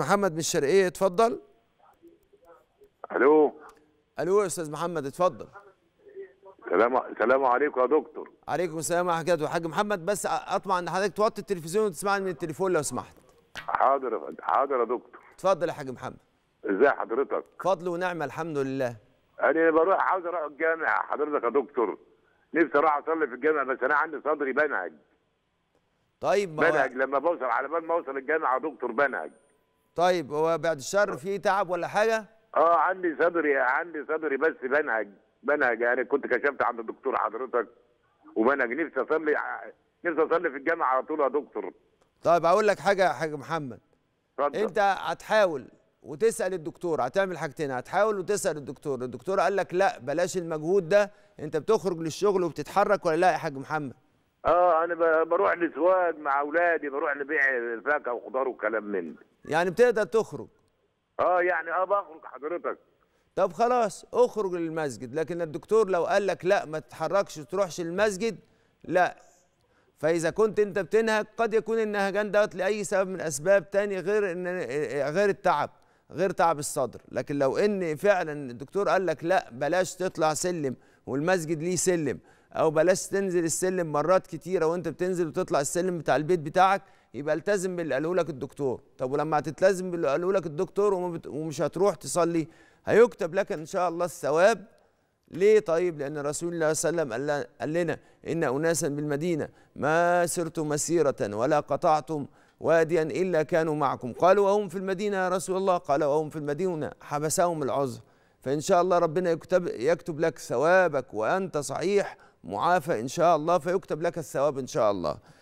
استاذ محمد من الشرقيه اتفضل الو الو يا استاذ محمد اتفضل سلام سلام عليكم يا دكتور عليكم السلام ورحمه الله حاج محمد بس اطمع ان حضرتك توطي التلفزيون وتسمعني من التليفون لو سمحت حاضر يا فندم حاضر يا دكتور اتفضل يا حاج محمد ازي حضرتك فضل ونعمه الحمد لله انا بروح عاوز اروح الجامع حضرتك يا دكتور نفسي اروح اصلي في الجامع بس انا عندي صدري بنهج طيب بنهج لما بوصل على بال ما اوصل الجامع يا دكتور بنهج طيب هو بعد الشر في تعب ولا حاجه اه عندي صدري عندي صدري بس بنهج بنهج يعني كنت كشفت عند الدكتور حضرتك وبنهج نفسي اصلي نفسي اصلي في الجامعه على طول يا دكتور طيب اقول لك حاجه يا حاج محمد فضل. انت هتحاول وتسال الدكتور هتعمل حاجتين هتحاول وتسال الدكتور الدكتور قال لك لا بلاش المجهود ده انت بتخرج للشغل وبتتحرك ولا لا يا حاج محمد اه انا بروح لسواد مع اولادي بروح لبيع الفاكهه وخضار وكلام من يعني بتقدر تخرج اه يعني اه بخرج حضرتك طب خلاص اخرج للمسجد لكن الدكتور لو قال لك لا ما تتحركش تروحش المسجد لا فاذا كنت انت بتنهج قد يكون النهجان دوت لاي سبب من اسباب تاني غير ان غير التعب غير تعب الصدر لكن لو ان فعلا الدكتور قال لك لا بلاش تطلع سلم والمسجد ليه سلم او بلاش تنزل السلم مرات كتيره وانت بتنزل وتطلع السلم بتاع البيت بتاعك يبقى التزم باللي قاله لك الدكتور طب ولما هتتلزم باللي قاله لك الدكتور ومش هتروح تصلي هيكتب لك ان شاء الله الثواب ليه طيب لان رسول الله صلى الله عليه وسلم قال لنا ان اناسا بالمدينه ما سرتم مسيره ولا قطعتم واديا الا كانوا معكم قالوا وهم في المدينه يا رسول الله قال وهم في المدينه حبسهم العذر فان شاء الله ربنا يكتب يكتب لك ثوابك وانت صحيح معافى إن شاء الله فيكتب لك الثواب إن شاء الله